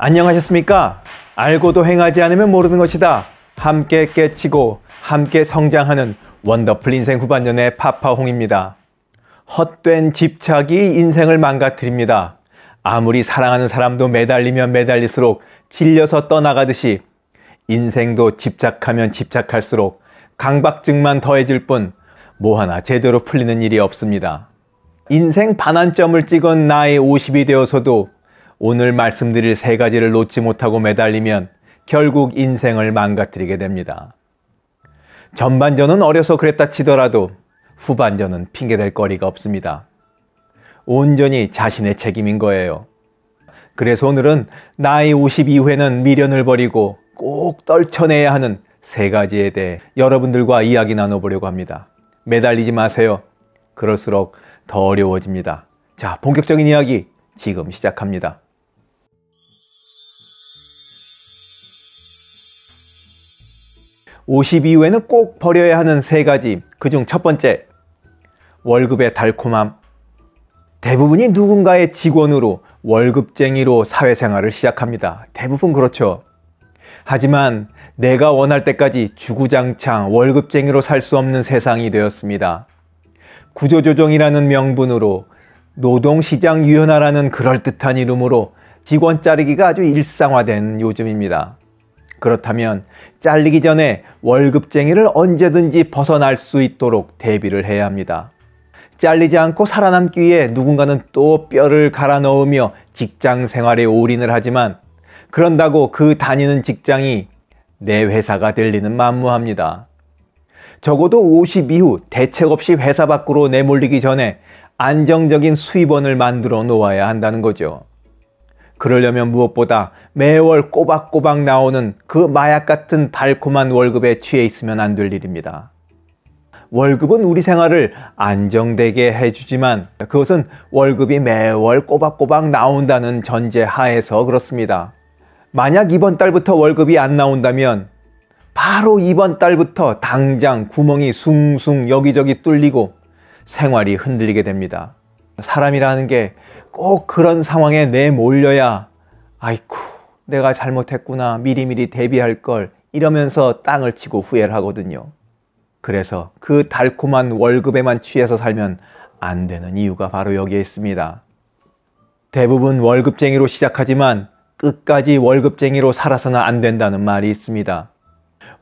안녕하셨습니까? 알고도 행하지 않으면 모르는 것이다. 함께 깨치고 함께 성장하는 원더풀 인생 후반전의 파파홍입니다. 헛된 집착이 인생을 망가뜨립니다. 아무리 사랑하는 사람도 매달리면 매달릴수록 질려서 떠나가듯이 인생도 집착하면 집착할수록 강박증만 더해질 뿐 뭐 하나 제대로 풀리는 일이 없습니다. 인생 반환점을 찍은 나의 50이 되어서도 오늘 말씀드릴 세 가지를 놓지 못하고 매달리면 결국 인생을 망가뜨리게 됩니다. 전반전은 어려서 그랬다 치더라도 후반전은 핑계댈 거리가 없습니다. 온전히 자신의 책임인 거예요. 그래서 오늘은 나이 52회는 미련을 버리고 꼭 떨쳐내야 하는 세 가지에 대해 여러분들과 이야기 나눠보려고 합니다. 매달리지 마세요. 그럴수록 더 어려워집니다. 자, 본격적인 이야기 지금 시작합니다. 50 이후에는 꼭 버려야 하는 세 가지. 그중 첫 번째, 월급의 달콤함. 대부분이 누군가의 직원으로 월급쟁이로 사회생활을 시작합니다. 대부분 그렇죠. 하지만 내가 원할 때까지 주구장창 월급쟁이로 살 수 없는 세상이 되었습니다. 구조조정이라는 명분으로 노동시장 유연화라는 그럴듯한 이름으로 직원 자르기가 아주 일상화된 요즘입니다. 그렇다면 잘리기 전에 월급쟁이를 언제든지 벗어날 수 있도록 대비를 해야 합니다. 잘리지 않고 살아남기 위해 누군가는 또 뼈를 갈아 넣으며 직장 생활에 올인을 하지만 그런다고 그 다니는 직장이 내 회사가 될 리는 만무합니다. 적어도 50 이후 대책 없이 회사 밖으로 내몰리기 전에 안정적인 수입원을 만들어 놓아야 한다는 거죠. 그러려면 무엇보다 매월 꼬박꼬박 나오는 그 마약 같은 달콤한 월급에 취해 있으면 안 될 일입니다. 월급은 우리 생활을 안정되게 해주지만 그것은 월급이 매월 꼬박꼬박 나온다는 전제 하에서 그렇습니다. 만약 이번 달부터 월급이 안 나온다면 바로 이번 달부터 당장 구멍이 숭숭 여기저기 뚫리고 생활이 흔들리게 됩니다. 사람이라는 게꼭 그런 상황에 내몰려야 아이쿠 내가 잘못했구나 미리미리 대비할 걸 이러면서 땅을 치고 후회를 하거든요. 그래서 그 달콤한 월급에만 취해서 살면 안 되는 이유가 바로 여기에 있습니다. 대부분 월급쟁이로 시작하지만 끝까지 월급쟁이로 살아서는 안 된다는 말이 있습니다.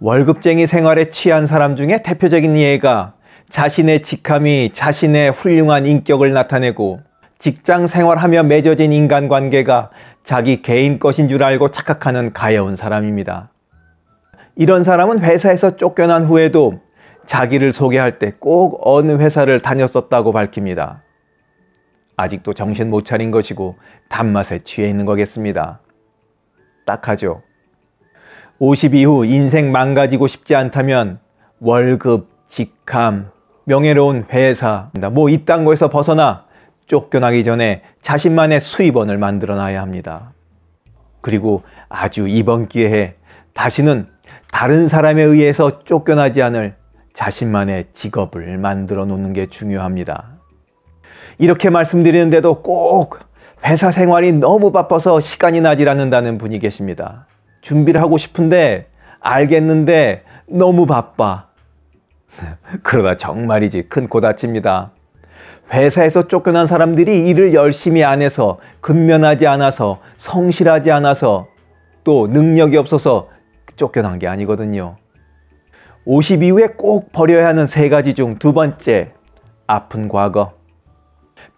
월급쟁이 생활에 취한 사람 중에 대표적인 예가 자신의 직함이 자신의 훌륭한 인격을 나타내고 직장 생활하며 맺어진 인간관계가 자기 개인 것인 줄 알고 착각하는 가여운 사람입니다. 이런 사람은 회사에서 쫓겨난 후에도 자기를 소개할 때 꼭 어느 회사를 다녔었다고 밝힙니다. 아직도 정신 못 차린 것이고 단맛에 취해 있는 거겠습니다. 딱하죠. 50 이후 인생 망가지고 싶지 않다면 월급, 직함, 명예로운 회사, 뭐 이딴 거에서 벗어나 쫓겨나기 전에 자신만의 수입원을 만들어 놔야 합니다. 그리고 아주 이번 기회에 다시는 다른 사람에 의해서 쫓겨나지 않을 자신만의 직업을 만들어 놓는 게 중요합니다. 이렇게 말씀드리는데도 꼭 회사 생활이 너무 바빠서 시간이 나질 않는다는 분이 계십니다. 준비를 하고 싶은데 알겠는데 너무 바빠. 그러다 정말이지 큰고 다칩니다. 회사에서 쫓겨난 사람들이 일을 열심히 안 해서, 근면하지 않아서, 성실하지 않아서, 또 능력이 없어서 쫓겨난 게 아니거든요. 50 이후에 꼭 버려야 하는 세 가지 중 두 번째, 아픈 과거.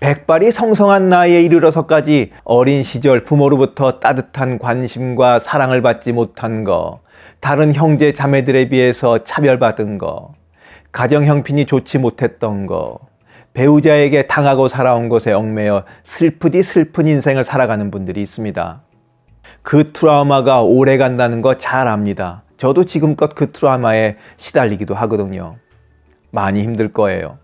백발이 성성한 나이에 이르러서까지 어린 시절 부모로부터 따뜻한 관심과 사랑을 받지 못한 거, 다른 형제 자매들에 비해서 차별받은 거, 가정 형편이 좋지 못했던 거, 배우자에게 당하고 살아온 것에 얽매여 슬프디 슬픈 인생을 살아가는 분들이 있습니다. 그 트라우마가 오래 간다는 거 잘 압니다. 저도 지금껏 그 트라우마에 시달리기도 하거든요. 많이 힘들 거예요.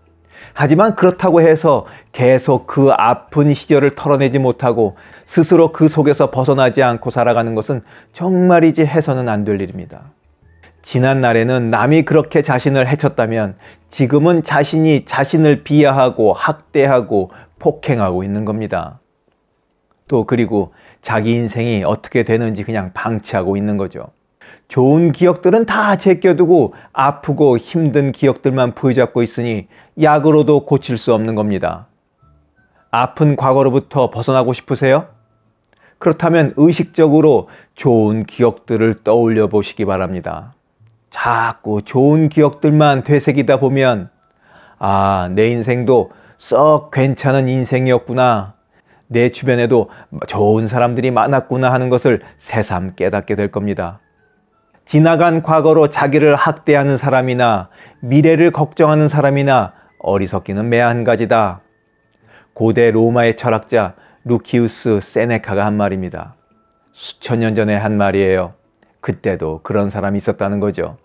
하지만 그렇다고 해서 계속 그 아픈 시절을 털어내지 못하고 스스로 그 속에서 벗어나지 않고 살아가는 것은 정말이지 해서는 안 될 일입니다. 지난 날에는 남이 그렇게 자신을 해쳤다면 지금은 자신이 자신을 비하하고 학대하고 폭행하고 있는 겁니다. 또 그리고 자기 인생이 어떻게 되는지 그냥 방치하고 있는 거죠. 좋은 기억들은 다 제껴두고 아프고 힘든 기억들만 부여잡고 있으니 약으로도 고칠 수 없는 겁니다. 아픈 과거로부터 벗어나고 싶으세요? 그렇다면 의식적으로 좋은 기억들을 떠올려 보시기 바랍니다. 자꾸 좋은 기억들만 되새기다 보면 아, 내 인생도 썩 괜찮은 인생이었구나. 내 주변에도 좋은 사람들이 많았구나 하는 것을 새삼 깨닫게 될 겁니다. 지나간 과거로 자기를 학대하는 사람이나 미래를 걱정하는 사람이나 어리석기는 매한 가지다. 고대 로마의 철학자 루키우스 세네카가 한 말입니다. 수천 년 전에 한 말이에요. 그때도 그런 사람이 있었다는 거죠.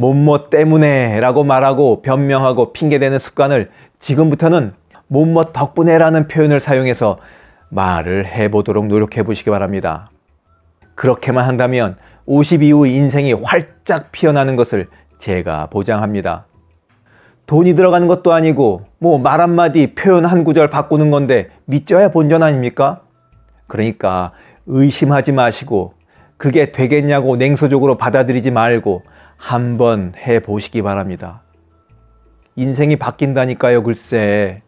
못뭐 때문에 라고 말하고 변명하고 핑계대는 습관을 지금부터는 못뭐 덕분에 라는 표현을 사용해서 말을 해보도록 노력해 보시기 바랍니다. 그렇게만 한다면 50 이후 인생이 활짝 피어나는 것을 제가 보장합니다. 돈이 들어가는 것도 아니고 뭐 말 한마디 표현 한 구절 바꾸는 건데 믿져야 본전 아닙니까? 그러니까 의심하지 마시고 그게 되겠냐고 냉소적으로 받아들이지 말고 한번 해 보시기 바랍니다. 인생이 바뀐다니까요, 글쎄.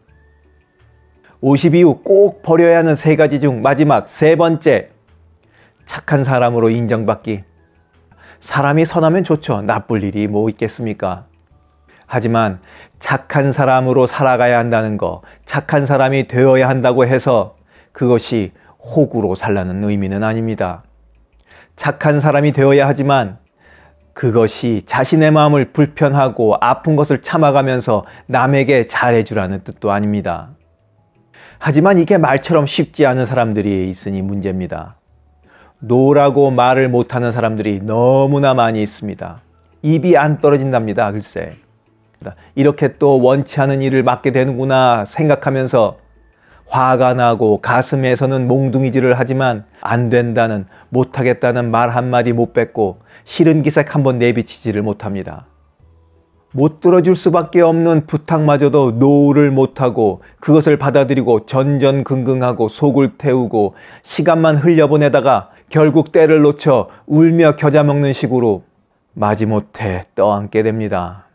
50 이후 꼭 버려야 하는 세 가지 중 마지막 세 번째. 착한 사람으로 인정받기. 사람이 선하면 좋죠. 나쁠 일이 뭐 있겠습니까? 하지만 착한 사람으로 살아가야 한다는 거, 착한 사람이 되어야 한다고 해서 그것이 호구로 살라는 의미는 아닙니다. 착한 사람이 되어야 하지만 그것이 자신의 마음을 불편하고 아픈 것을 참아가면서 남에게 잘해주라는 뜻도 아닙니다. 하지만 이게 말처럼 쉽지 않은 사람들이 있으니 문제입니다. 노라고 말을 못하는 사람들이 너무나 많이 있습니다. 입이 안 떨어진답니다. 글쎄. 이렇게 또 원치 않은 일을 맡게 되는구나 생각하면서 화가 나고 가슴에서는 몽둥이질을 하지만 안 된다는 못하겠다는 말 한마디 못 뱉고 싫은 기색 한번 내비치지를 못합니다. 못 들어줄 수밖에 없는 부탁마저도 노후를 못하고 그것을 받아들이고 전전긍긍하고 속을 태우고 시간만 흘려보내다가 결국 때를 놓쳐 울며 겨자먹는 식으로 마지못해 떠안게 됩니다.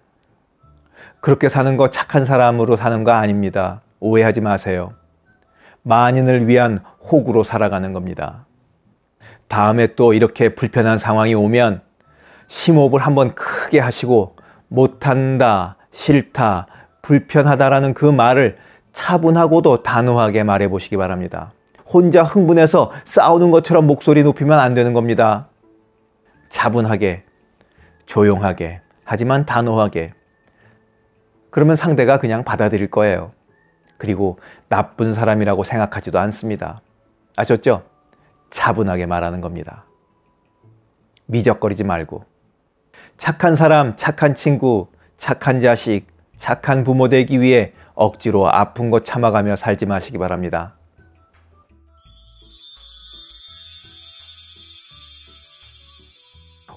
그렇게 사는 거 착한 사람으로 사는 거 아닙니다. 오해하지 마세요. 만인을 위한 호구로 살아가는 겁니다. 다음에 또 이렇게 불편한 상황이 오면 심호흡을 한번 크게 하시고 못한다, 싫다, 불편하다라는 그 말을 차분하고도 단호하게 말해 보시기 바랍니다. 혼자 흥분해서 싸우는 것처럼 목소리 높이면 안 되는 겁니다. 차분하게, 조용하게, 하지만 단호하게. 그러면 상대가 그냥 받아들일 거예요. 그리고 나쁜 사람이라고 생각하지도 않습니다. 아셨죠? 차분하게 말하는 겁니다. 미적거리지 말고 착한 사람, 착한 친구, 착한 자식, 착한 부모 되기 위해 억지로 아픈 거 참아가며 살지 마시기 바랍니다.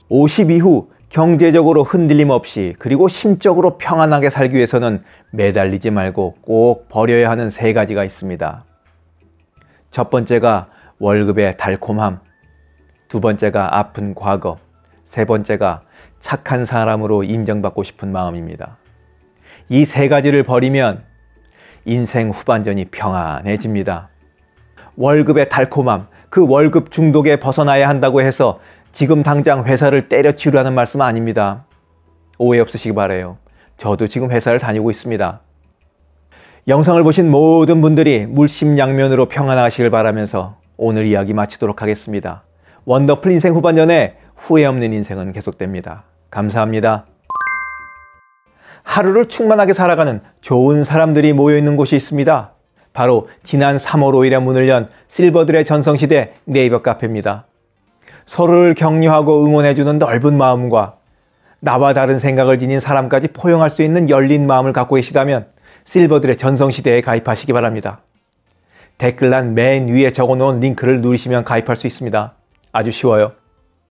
50 이후 경제적으로 흔들림 없이 그리고 심적으로 평안하게 살기 위해서는 매달리지 말고 꼭 버려야 하는 세 가지가 있습니다. 첫 번째가 월급의 달콤함, 두 번째가 아픈 과거, 세 번째가 착한 사람으로 인정받고 싶은 마음입니다. 이 세 가지를 버리면 인생 후반전이 평안해집니다. 월급의 달콤함, 그 월급 중독에 벗어나야 한다고 해서 지금 당장 회사를 때려치우라는 말씀 아닙니다. 오해 없으시기 바래요. 저도 지금 회사를 다니고 있습니다. 영상을 보신 모든 분들이 물심양면으로 평안하시길 바라면서 오늘 이야기 마치도록 하겠습니다. 원더풀 인생 후반년에 후회 없는 인생은 계속됩니다. 감사합니다. 하루를 충만하게 살아가는 좋은 사람들이 모여있는 곳이 있습니다. 바로 지난 3월 5일에 문을 연 실버들의 전성시대 네이버 카페입니다. 서로를 격려하고 응원해주는 넓은 마음과 나와 다른 생각을 지닌 사람까지 포용할 수 있는 열린 마음을 갖고 계시다면 실버들의 전성시대에 가입하시기 바랍니다. 댓글란 맨 위에 적어놓은 링크를 누르시면 가입할 수 있습니다. 아주 쉬워요.